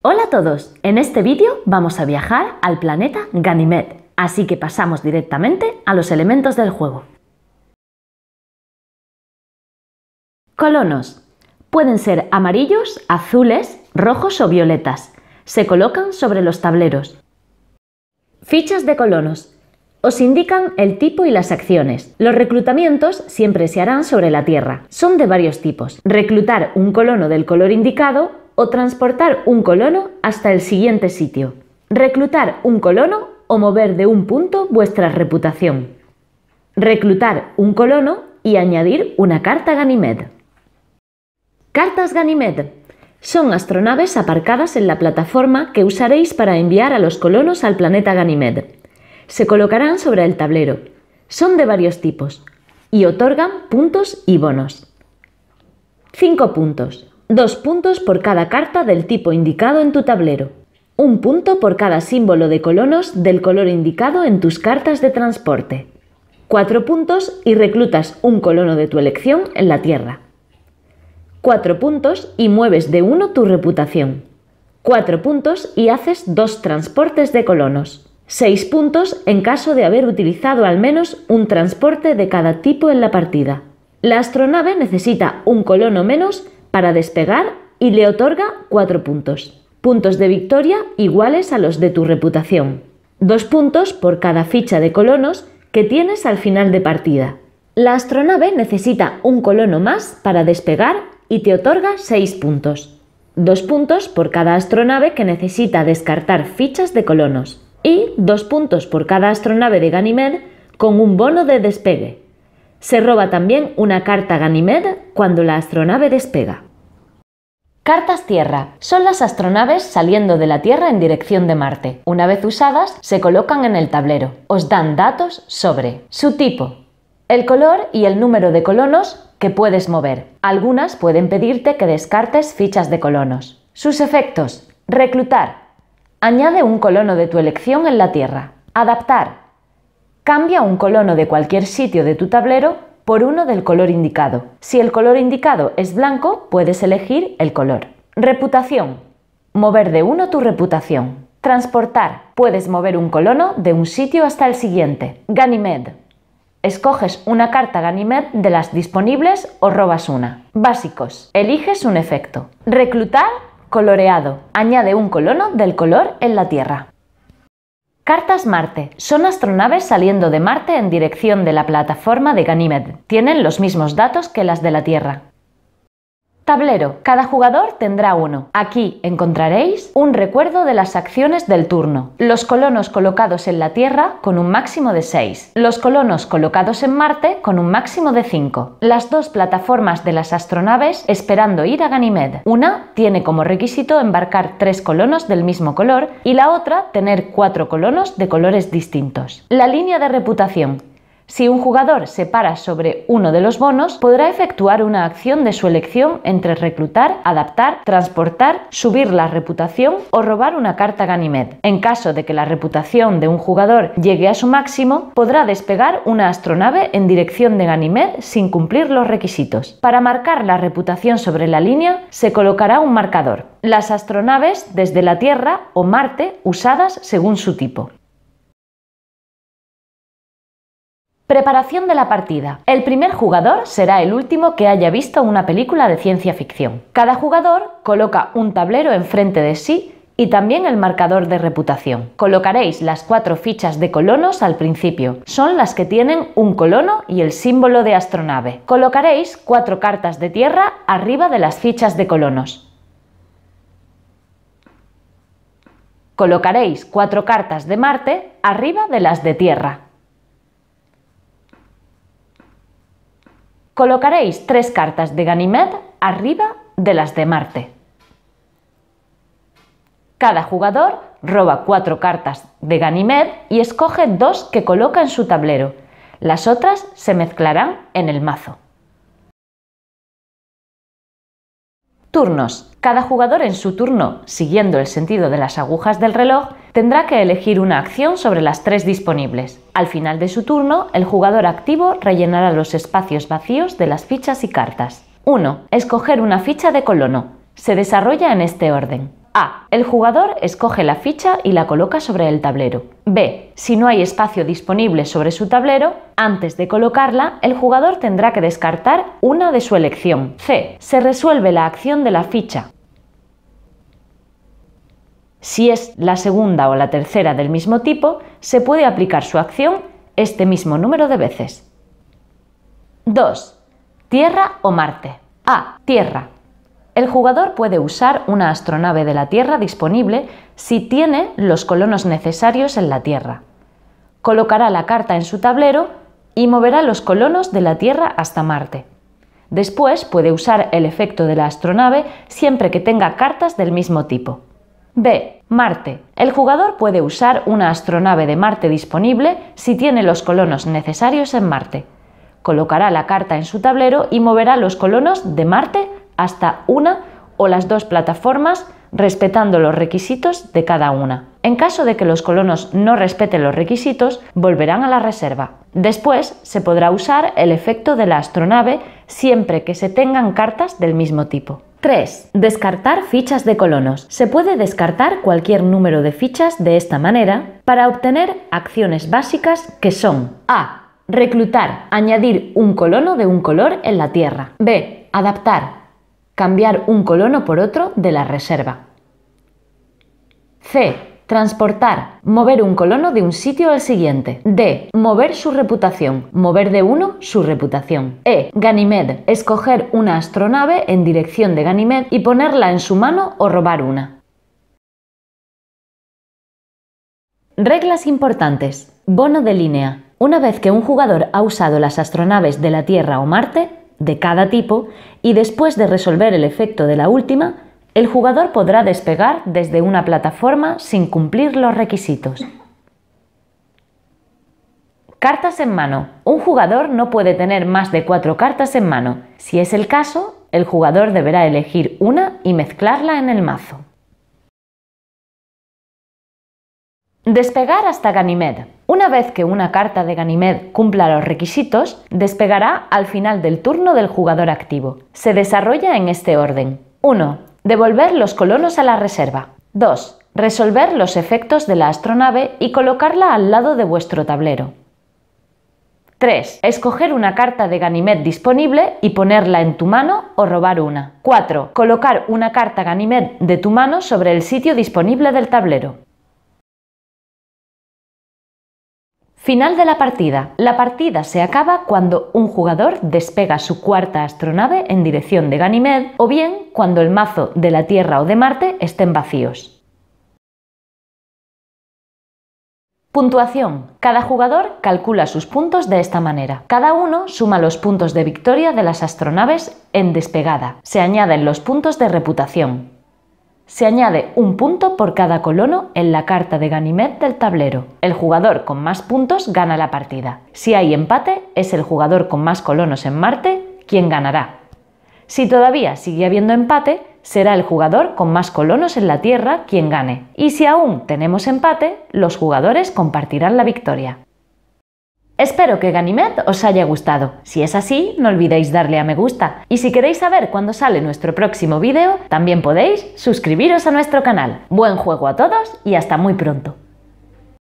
Hola a todos, en este vídeo vamos a viajar al planeta Ganymede, así que pasamos directamente a los elementos del juego. Colonos. Pueden ser amarillos, azules, rojos o violetas. Se colocan sobre los tableros. Fichas de colonos. Os indican el tipo y las acciones. Los reclutamientos siempre se harán sobre la Tierra. Son de varios tipos. Reclutar un colono del color indicado o transportar un colono hasta el siguiente sitio, reclutar un colono o mover de un punto vuestra reputación, reclutar un colono y añadir una carta Ganymed. Cartas Ganymed. son astronaves aparcadas en la plataforma que usaréis para enviar a los colonos al planeta Ganymed. Se colocarán sobre el tablero. Son de varios tipos y otorgan puntos y bonos. 5 puntos. Dos puntos por cada carta del tipo indicado en tu tablero. Un punto por cada símbolo de colonos del color indicado en tus cartas de transporte. Cuatro puntos y reclutas un colono de tu elección en la Tierra. Cuatro puntos y mueves de uno tu reputación. Cuatro puntos y haces dos transportes de colonos. Seis puntos en caso de haber utilizado al menos un transporte de cada tipo en la partida. La astronave necesita un colono menos para despegar y le otorga 4 puntos. Puntos de victoria iguales a los de tu reputación. Dos puntos por cada ficha de colonos que tienes al final de partida. La astronave necesita un colono más para despegar y te otorga 6 puntos. Dos puntos por cada astronave que necesita descartar fichas de colonos. Y dos puntos por cada astronave de Ganymede con un bono de despegue. Se roba también una carta Ganymede cuando la astronave despega. Cartas Tierra. Son las astronaves saliendo de la Tierra en dirección de Marte. Una vez usadas, se colocan en el tablero. Os dan datos sobre su tipo, el color y el número de colonos que puedes mover. Algunas pueden pedirte que descartes fichas de colonos. Sus efectos. Reclutar. Añade un colono de tu elección en la Tierra. Adaptar. Cambia un colono de cualquier sitio de tu tablero por uno del color indicado. Si el color indicado es blanco, puedes elegir el color. Reputación. Mover de uno tu reputación. Transportar. Puedes mover un colono de un sitio hasta el siguiente. Ganymed. Escoges una carta ganymed de las disponibles o robas una. Básicos. Eliges un efecto. Reclutar coloreado. Añade un colono del color en la tierra. Cartas Marte. Son astronaves saliendo de Marte en dirección de la plataforma de Ganímed. Tienen los mismos datos que las de la Tierra. Tablero. Cada jugador tendrá uno. Aquí encontraréis un recuerdo de las acciones del turno. Los colonos colocados en la Tierra con un máximo de 6. Los colonos colocados en Marte con un máximo de 5. Las dos plataformas de las astronaves esperando ir a Ganymed. Una tiene como requisito embarcar tres colonos del mismo color y la otra tener cuatro colonos de colores distintos. La línea de reputación. Si un jugador se para sobre uno de los bonos, podrá efectuar una acción de su elección entre reclutar, adaptar, transportar, subir la reputación o robar una carta Ganymed. En caso de que la reputación de un jugador llegue a su máximo, podrá despegar una astronave en dirección de Ganymed sin cumplir los requisitos. Para marcar la reputación sobre la línea, se colocará un marcador. Las astronaves desde la Tierra o Marte usadas según su tipo. Preparación de la partida. El primer jugador será el último que haya visto una película de ciencia ficción. Cada jugador coloca un tablero enfrente de sí y también el marcador de reputación. Colocaréis las cuatro fichas de colonos al principio. Son las que tienen un colono y el símbolo de astronave. Colocaréis cuatro cartas de tierra arriba de las fichas de colonos. Colocaréis cuatro cartas de Marte arriba de las de tierra. Colocaréis tres cartas de Ganimet arriba de las de Marte. Cada jugador roba cuatro cartas de Ganymed y escoge dos que coloca en su tablero. Las otras se mezclarán en el mazo. Turnos. Cada jugador en su turno, siguiendo el sentido de las agujas del reloj, tendrá que elegir una acción sobre las tres disponibles. Al final de su turno, el jugador activo rellenará los espacios vacíos de las fichas y cartas. 1. Escoger una ficha de colono. Se desarrolla en este orden. A. El jugador escoge la ficha y la coloca sobre el tablero. B. Si no hay espacio disponible sobre su tablero, antes de colocarla, el jugador tendrá que descartar una de su elección. C. Se resuelve la acción de la ficha. Si es la segunda o la tercera del mismo tipo, se puede aplicar su acción este mismo número de veces. 2. Tierra o Marte. A. Tierra. El jugador puede usar una astronave de la Tierra disponible si tiene los colonos necesarios en la Tierra. Colocará la carta en su tablero y moverá los colonos de la Tierra hasta Marte. Después puede usar el efecto de la astronave siempre que tenga cartas del mismo tipo. B. Marte. El jugador puede usar una astronave de Marte disponible si tiene los colonos necesarios en Marte. Colocará la carta en su tablero y moverá los colonos de Marte hasta una o las dos plataformas respetando los requisitos de cada una. En caso de que los colonos no respeten los requisitos, volverán a la reserva. Después se podrá usar el efecto de la astronave siempre que se tengan cartas del mismo tipo. 3. Descartar fichas de colonos. Se puede descartar cualquier número de fichas de esta manera para obtener acciones básicas que son A. Reclutar, añadir un colono de un color en la Tierra. B. Adaptar, Cambiar un colono por otro de la reserva. C. Transportar. Mover un colono de un sitio al siguiente. D. Mover su reputación. Mover de uno su reputación. E. Ganymed, Escoger una astronave en dirección de Ganymed y ponerla en su mano o robar una. Reglas importantes. Bono de línea. Una vez que un jugador ha usado las astronaves de la Tierra o Marte, de cada tipo y después de resolver el efecto de la última, el jugador podrá despegar desde una plataforma sin cumplir los requisitos. Cartas en mano. Un jugador no puede tener más de cuatro cartas en mano. Si es el caso, el jugador deberá elegir una y mezclarla en el mazo. Despegar hasta Ganymed. Una vez que una carta de Ganymed cumpla los requisitos, despegará al final del turno del jugador activo. Se desarrolla en este orden. 1. Devolver los colonos a la reserva. 2. Resolver los efectos de la astronave y colocarla al lado de vuestro tablero. 3. Escoger una carta de Ganymed disponible y ponerla en tu mano o robar una. 4. Colocar una carta Ganymed de tu mano sobre el sitio disponible del tablero. Final de la partida. La partida se acaba cuando un jugador despega su cuarta astronave en dirección de Ganymede o bien cuando el mazo de la Tierra o de Marte estén vacíos. Puntuación. Cada jugador calcula sus puntos de esta manera. Cada uno suma los puntos de victoria de las astronaves en despegada. Se añaden los puntos de reputación. Se añade un punto por cada colono en la carta de Ganymed del tablero. El jugador con más puntos gana la partida. Si hay empate, es el jugador con más colonos en Marte quien ganará. Si todavía sigue habiendo empate, será el jugador con más colonos en la Tierra quien gane. Y si aún tenemos empate, los jugadores compartirán la victoria. Espero que Ganymed os haya gustado. Si es así, no olvidéis darle a me gusta. Y si queréis saber cuándo sale nuestro próximo vídeo, también podéis suscribiros a nuestro canal. Buen juego a todos y hasta muy pronto.